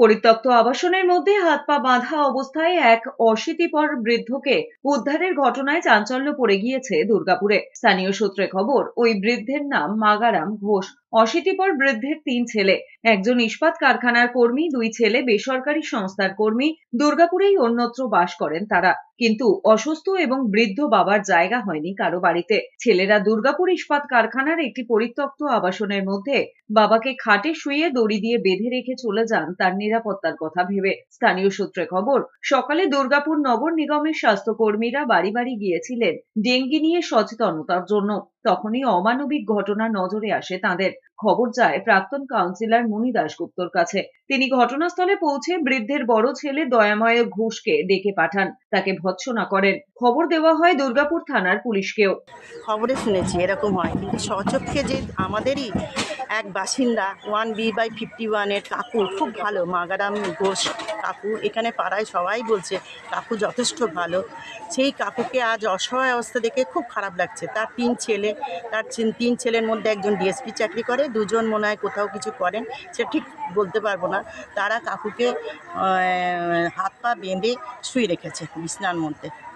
পরিত্যক্ত আবাসনের মধ্যে হাত পা বাঁধা অবস্থায় এক অশীতিপর বৃদ্ধকে উদ্ধারের ঘটনায় চাঞ্চল্য পড়ে গিয়েছে দুর্গাপুরে স্থানীয় সূত্রে খবর ওই বৃদ্ধের নাম মাগারাম ঘোষ অশীতিপর বৃদ্ধের তিন ছেলে একজন ইস্পাত কারখানার কর্মী দুই ছেলে বেসরকারি সংস্থার কর্মী দুর্গাপুরেই অন্যত্র বাস করেন তারা কিন্তু অসুস্থ এবং বৃদ্ধ বাবার জায়গা হয়নি কারো বাড়িতে ছেলেরা দুর্গাপুর ইস্পাত কারখানার একটি পরিত্যক্ত আবাসনের মধ্যে বাবাকে খাটে শুয়ে দড়ি দিয়ে বেঁধে রেখে চলে যান তার নিরাপত্তার কথা ভেবে স্থানীয় সূত্রে খবর সকালে দুর্গাপুর নগর নিগমের স্বাস্থ্যকর্মীরা বাড়ি বাড়ি গিয়েছিলেন ডেঙ্গি নিয়ে সচেতনতার জন্য তখনই অমানবিক ঘটনা নজরে আসে তাঁদের খবর যায় প্রাক্তন কাউন্সিলর মণি দাশগুপ্তর কাছে তিনি ঘটনাস্থলে পৌঁছে বৃদ্ধের বড় ছেলে দয়াময় ঘোষকে ডেকে পাঠান তাকে ভৎসনা করেন খবর দেওয়া হয় দুর্গাপুর থানার পুলিশকেও খবরে শুনেছি এরকম হয় কিন্তু সচক্ষে যে আমাদেরই এক বাসিন্দা ওয়ান বি বাই ফিফটি ওয়ানের কাকু খুব ভালো মাগারাম ঘোষ কাকু এখানে পাড়ায় সবাই বলছে কাকু যথেষ্ট ভালো সেই কাকুকে আজ অসহায় অবস্থা দেখে খুব খারাপ লাগছে তার তিন ছেলে তার তিন ছেলের মধ্যে একজন ডিএসপি চাকরি করে দুজন মনে হয় কোথাও কিছু করেন সে ঠিক বলতে পারবো না তারা কাকুকে হাত পা বেঁধে শুয়ে রেখেছে বিছনার মধ্যে